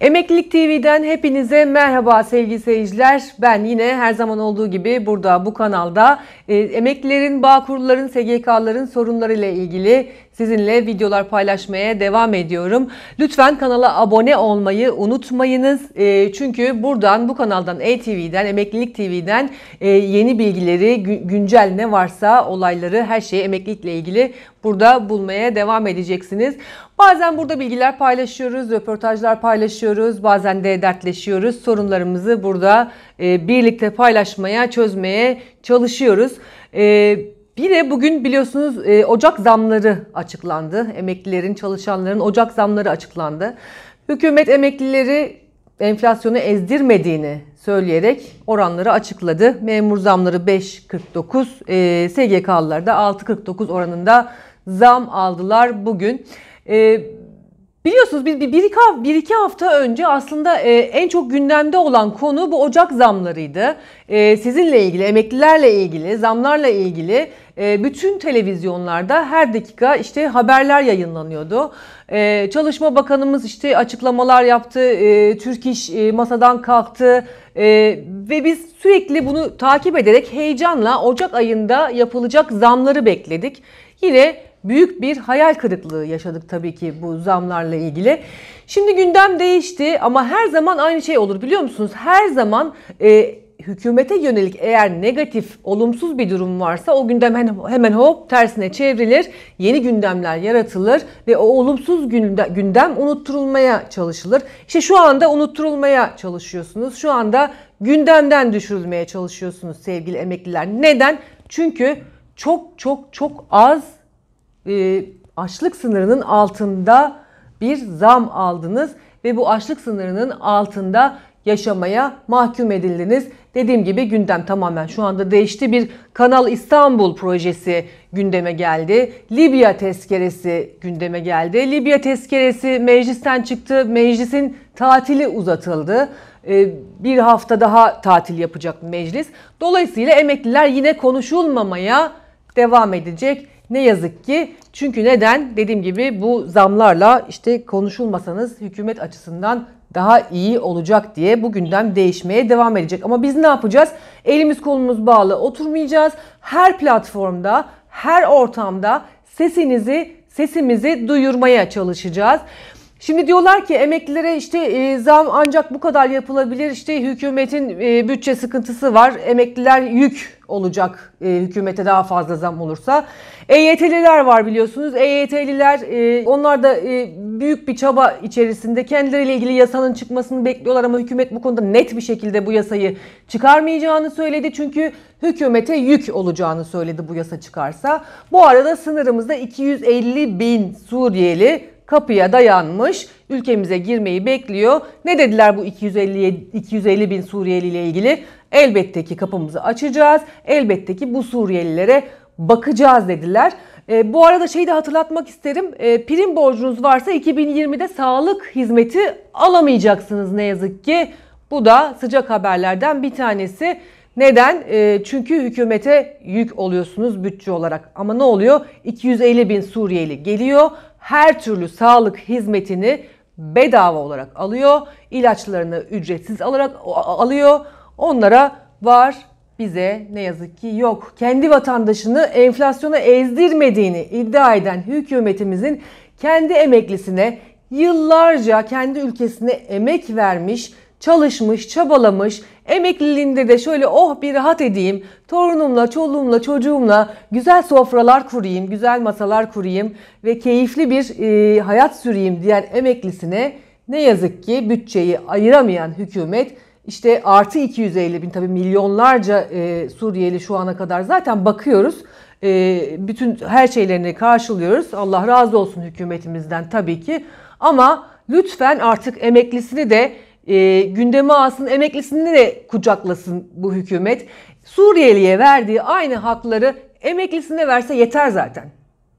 Emeklilik TV'den hepinize merhaba sevgili seyirciler. Ben yine her zaman olduğu gibi burada bu kanalda e, emeklilerin, bağkurların, SGK'ların sorunlarıyla ilgili Sizinle videolar paylaşmaya devam ediyorum. Lütfen kanala abone olmayı unutmayınız. E, çünkü buradan, bu kanaldan, e Emeklilik TV'den e, yeni bilgileri, güncel ne varsa olayları, her şeyi emeklilikle ilgili burada bulmaya devam edeceksiniz. Bazen burada bilgiler paylaşıyoruz, röportajlar paylaşıyoruz, bazen de dertleşiyoruz. Sorunlarımızı burada e, birlikte paylaşmaya, çözmeye çalışıyoruz. E, bir de bugün biliyorsunuz e, Ocak zamları açıklandı. Emeklilerin, çalışanların Ocak zamları açıklandı. Hükümet emeklileri enflasyonu ezdirmediğini söyleyerek oranları açıkladı. Memur zamları 5.49, e, SGK'lılar da 6.49 oranında zam aldılar bugün. E, Biliyorsunuz biz bir, bir, iki, bir iki hafta önce aslında e, en çok gündemde olan konu bu Ocak zamlarıydı. E, sizinle ilgili, emeklilerle ilgili, zamlarla ilgili e, bütün televizyonlarda her dakika işte haberler yayınlanıyordu. E, Çalışma Bakanımız işte açıklamalar yaptı, e, Türk İş e, masadan kalktı e, ve biz sürekli bunu takip ederek heyecanla Ocak ayında yapılacak zamları bekledik. Yine büyük bir hayal kırıklığı yaşadık tabii ki bu zamlarla ilgili. Şimdi gündem değişti ama her zaman aynı şey olur biliyor musunuz? Her zaman e, hükümete yönelik eğer negatif, olumsuz bir durum varsa o gündem hemen hop tersine çevrilir, yeni gündemler yaratılır ve o olumsuz gündem, gündem unutturulmaya çalışılır. İşte şu anda unutturulmaya çalışıyorsunuz. Şu anda gündemden düşürülmeye çalışıyorsunuz sevgili emekliler. Neden? Çünkü çok çok çok az e, açlık sınırının altında bir zam aldınız ve bu açlık sınırının altında yaşamaya mahkum edildiniz. Dediğim gibi gündem tamamen şu anda değişti. Bir Kanal İstanbul projesi gündeme geldi. Libya tezkeresi gündeme geldi. Libya tezkeresi meclisten çıktı. Meclisin tatili uzatıldı. E, bir hafta daha tatil yapacak meclis. Dolayısıyla emekliler yine konuşulmamaya devam edecek. Ne yazık ki çünkü neden? Dediğim gibi bu zamlarla işte konuşulmasanız hükümet açısından daha iyi olacak diye bu gündem değişmeye devam edecek. Ama biz ne yapacağız? Elimiz kolumuz bağlı oturmayacağız. Her platformda, her ortamda sesinizi, sesimizi duyurmaya çalışacağız. Şimdi diyorlar ki emeklilere işte e, zam ancak bu kadar yapılabilir. İşte hükümetin e, bütçe sıkıntısı var. Emekliler yük olacak e, hükümete daha fazla zam olursa. EYT'liler var biliyorsunuz. EYT'liler e, onlar da e, büyük bir çaba içerisinde kendileriyle ilgili yasanın çıkmasını bekliyorlar ama hükümet bu konuda net bir şekilde bu yasayı çıkarmayacağını söyledi. Çünkü hükümete yük olacağını söyledi bu yasa çıkarsa. Bu arada sınırımızda 250 bin Suriyeli kapıya dayanmış ülkemize girmeyi bekliyor. Ne dediler bu 250, 250 bin Suriyeli ile ilgili? Elbette ki kapımızı açacağız. Elbette ki bu Suriyelilere bakacağız dediler. E, bu arada şeyi de hatırlatmak isterim. E, prim borcunuz varsa 2020'de sağlık hizmeti alamayacaksınız ne yazık ki. Bu da sıcak haberlerden bir tanesi. Neden? E, çünkü hükümete yük oluyorsunuz bütçe olarak. Ama ne oluyor? 250 bin Suriyeli geliyor her türlü sağlık hizmetini bedava olarak alıyor. İlaçlarını ücretsiz alarak alıyor. Onlara var bize ne yazık ki yok. Kendi vatandaşını enflasyona ezdirmediğini iddia eden hükümetimizin kendi emeklisine yıllarca kendi ülkesine emek vermiş çalışmış, çabalamış, emekliliğimde de şöyle oh bir rahat edeyim, torunumla, çoluğumla, çocuğumla güzel sofralar kurayım, güzel masalar kurayım ve keyifli bir e, hayat süreyim diyen emeklisine ne yazık ki bütçeyi ayıramayan hükümet işte artı 250 bin tabii milyonlarca e, Suriyeli şu ana kadar zaten bakıyoruz. E, bütün her şeylerini karşılıyoruz. Allah razı olsun hükümetimizden tabii ki. Ama lütfen artık emeklisini de e, gündeme alsın, emeklisini de kucaklasın bu hükümet. Suriyeli'ye verdiği aynı hakları emeklisine verse yeter zaten.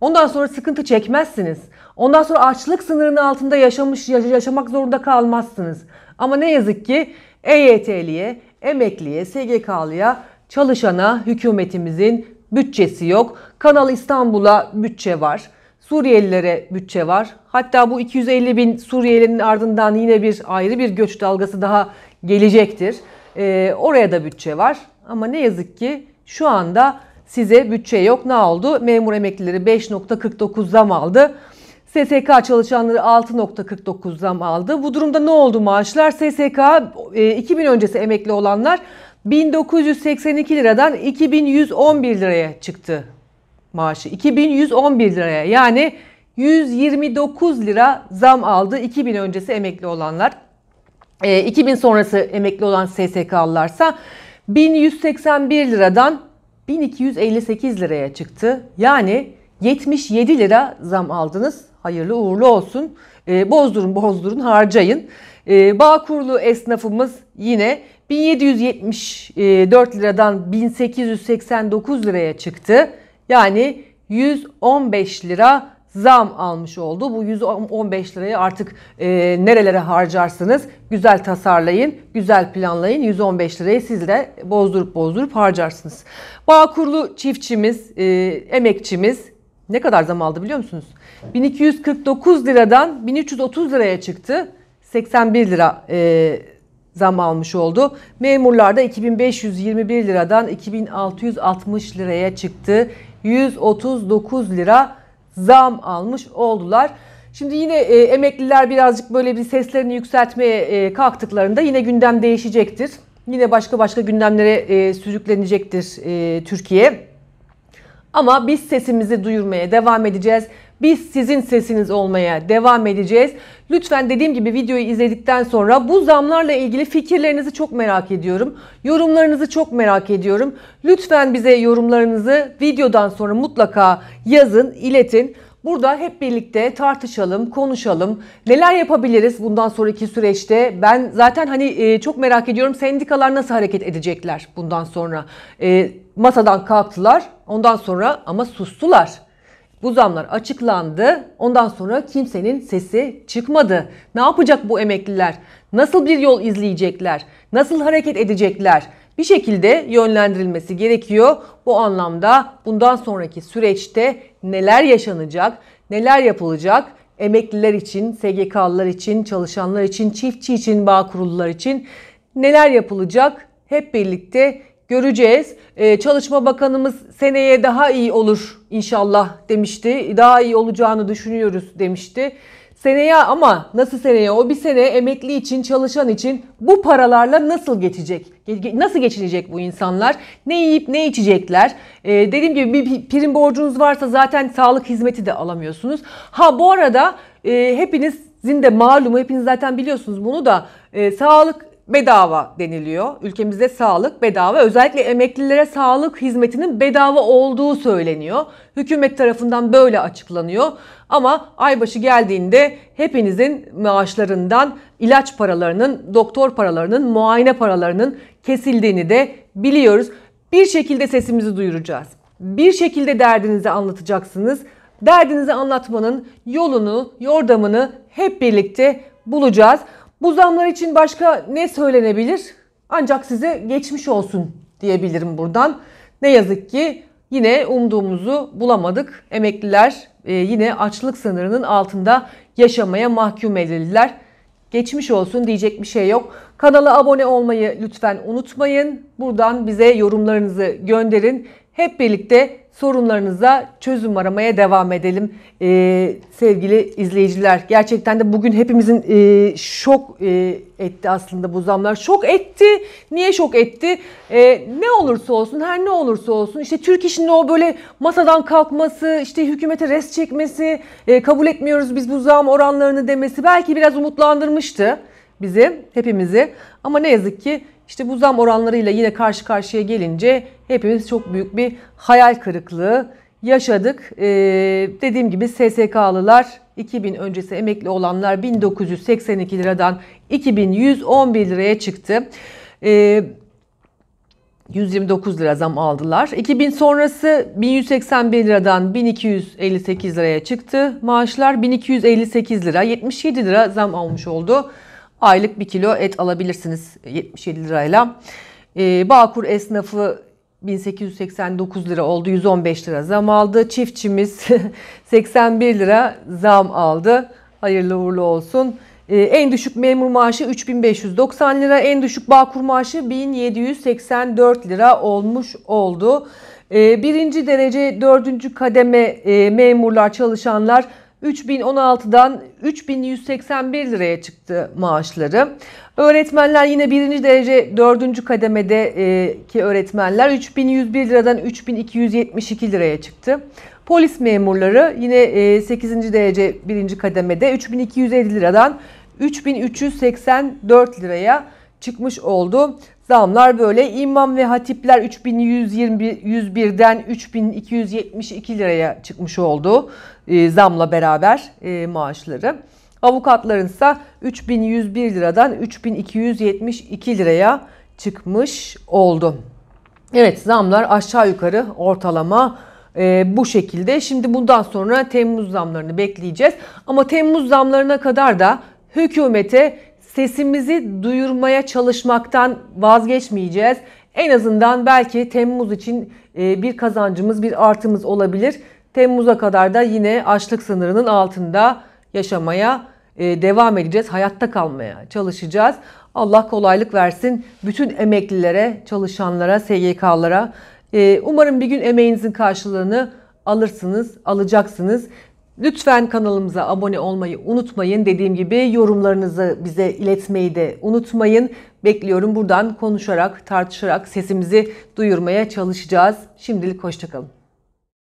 Ondan sonra sıkıntı çekmezsiniz. Ondan sonra açlık sınırının altında yaşamış yaşamak zorunda kalmazsınız. Ama ne yazık ki EYT'liye, emekliye, SGK'lıya, çalışana hükümetimizin bütçesi yok. Kanal İstanbul'a bütçe var. Suriyelilere bütçe var. Hatta bu 250 bin Suriyelinin ardından yine bir ayrı bir göç dalgası daha gelecektir. E, oraya da bütçe var. Ama ne yazık ki şu anda size bütçe yok. Ne oldu? Memur emeklileri 5.49 zam aldı. SSK çalışanları 6.49 zam aldı. Bu durumda ne oldu maaşlar? SSK 2000 e, öncesi emekli olanlar 1982 liradan 2111 liraya çıktı maaşı 2111 liraya yani 129 lira zam aldı 2000 öncesi emekli olanlar. 2000 ee, sonrası emekli olan SSK'lılarsa 1181 liradan 1258 liraya çıktı. Yani 77 lira zam aldınız. Hayırlı uğurlu olsun. E, bozdurun bozdurun harcayın. Ee, Bağkurlu esnafımız yine 1774 e, liradan 1889 liraya çıktı. Yani 115 lira zam almış oldu. Bu 115 lirayı artık e, nerelere harcarsınız? Güzel tasarlayın, güzel planlayın. 115 lirayı siz de bozdurup bozdurup harcarsınız. Bağkurlu çiftçimiz, e, emekçimiz ne kadar zam aldı biliyor musunuz? 1249 liradan 1330 liraya çıktı. 81 lira e, zam almış oldu. Memurlarda 2521 liradan 2660 liraya çıktı. 139 lira zam almış oldular. Şimdi yine e, emekliler birazcık böyle bir seslerini yükseltmeye e, kalktıklarında yine gündem değişecektir. Yine başka başka gündemlere e, sürüklenecektir e, Türkiye. Ama biz sesimizi duyurmaya devam edeceğiz. Biz sizin sesiniz olmaya devam edeceğiz. Lütfen dediğim gibi videoyu izledikten sonra bu zamlarla ilgili fikirlerinizi çok merak ediyorum. Yorumlarınızı çok merak ediyorum. Lütfen bize yorumlarınızı videodan sonra mutlaka yazın, iletin. Burada hep birlikte tartışalım, konuşalım. Neler yapabiliriz bundan sonraki süreçte? Ben zaten hani e, çok merak ediyorum sendikalar nasıl hareket edecekler bundan sonra? E, masadan kalktılar, ondan sonra ama sustular. Bu zamlar açıklandı. Ondan sonra kimsenin sesi çıkmadı. Ne yapacak bu emekliler? Nasıl bir yol izleyecekler? Nasıl hareket edecekler? Bir şekilde yönlendirilmesi gerekiyor. Bu anlamda bundan sonraki süreçte neler yaşanacak, neler yapılacak? Emekliler için, SGK'lılar için, çalışanlar için, çiftçi için, bağ kurulular için neler yapılacak? Hep birlikte göreceğiz. Ee, Çalışma Bakanımız seneye daha iyi olur inşallah demişti. Daha iyi olacağını düşünüyoruz demişti. Seneye ama nasıl seneye? O bir sene emekli için, çalışan için bu paralarla nasıl geçecek? Nasıl geçinecek bu insanlar? Ne yiyip ne içecekler? Ee, dediğim gibi bir prim borcunuz varsa zaten sağlık hizmeti de alamıyorsunuz. Ha bu arada e, hepinizin de malumu, hepiniz zaten biliyorsunuz bunu da e, sağlık bedava deniliyor. Ülkemizde sağlık bedava. Özellikle emeklilere sağlık hizmetinin bedava olduğu söyleniyor. Hükümet tarafından böyle açıklanıyor. Ama aybaşı geldiğinde hepinizin maaşlarından ilaç paralarının, doktor paralarının, muayene paralarının kesildiğini de biliyoruz. Bir şekilde sesimizi duyuracağız. Bir şekilde derdinizi anlatacaksınız. Derdinizi anlatmanın yolunu, yordamını hep birlikte bulacağız. Bu zamlar için başka ne söylenebilir? Ancak size geçmiş olsun diyebilirim buradan. Ne yazık ki yine umduğumuzu bulamadık. Emekliler e, yine açlık sınırının altında yaşamaya mahkum edildiler. Geçmiş olsun diyecek bir şey yok. Kanala abone olmayı lütfen unutmayın. Buradan bize yorumlarınızı gönderin. Hep birlikte sorunlarınıza çözüm aramaya devam edelim e, sevgili izleyiciler. Gerçekten de bugün hepimizin e, şok e, etti aslında bu zamlar. Şok etti. Niye şok etti? E, ne olursa olsun her ne olursa olsun işte Türk işinde o böyle masadan kalkması işte hükümete res çekmesi e, kabul etmiyoruz biz bu zam oranlarını demesi belki biraz umutlandırmıştı bizi hepimizi ama ne yazık ki işte bu zam oranlarıyla yine karşı karşıya gelince hepimiz çok büyük bir hayal kırıklığı yaşadık. Ee, dediğim gibi SSK'lılar 2000 öncesi emekli olanlar 1982 liradan 2111 liraya çıktı. Ee, 129 lira zam aldılar. 2000 sonrası 1181 liradan 1258 liraya çıktı. Maaşlar 1258 lira 77 lira zam almış oldu aylık 1 kilo et alabilirsiniz 77 lirayla. E, Bağkur esnafı 1889 lira oldu. 115 lira zam aldı. Çiftçimiz 81 lira zam aldı. Hayırlı uğurlu olsun. Ee, en düşük memur maaşı 3590 lira. En düşük bağkur maaşı 1784 lira olmuş oldu. Ee, birinci derece dördüncü kademe e, memurlar çalışanlar 3016'dan 3181 liraya çıktı maaşları. Öğretmenler yine birinci derece dördüncü kademedeki e, öğretmenler 3101 liradan 3272 liraya çıktı. Polis memurları yine 8. E, derece birinci kademede 3250 liradan 3384 liraya çıkmış oldu. Zamlar böyle imam ve hatipler 3121'den 3272 liraya çıkmış oldu e, zamla beraber e, maaşları. Avukatların ise 3101 liradan 3272 liraya çıkmış oldu. Evet zamlar aşağı yukarı ortalama e, bu şekilde. Şimdi bundan sonra Temmuz zamlarını bekleyeceğiz. Ama Temmuz zamlarına kadar da hükümete sesimizi duyurmaya çalışmaktan vazgeçmeyeceğiz. En azından belki Temmuz için e, bir kazancımız, bir artımız olabilir. Temmuz'a kadar da yine açlık sınırının altında yaşamaya e, devam edeceğiz. Hayatta kalmaya çalışacağız. Allah kolaylık versin bütün emeklilere, çalışanlara, SGK'lara. E, umarım bir gün emeğinizin karşılığını alırsınız, alacaksınız. Lütfen kanalımıza abone olmayı unutmayın. Dediğim gibi yorumlarınızı bize iletmeyi de unutmayın. Bekliyorum buradan konuşarak, tartışarak sesimizi duyurmaya çalışacağız. Şimdilik hoşçakalın.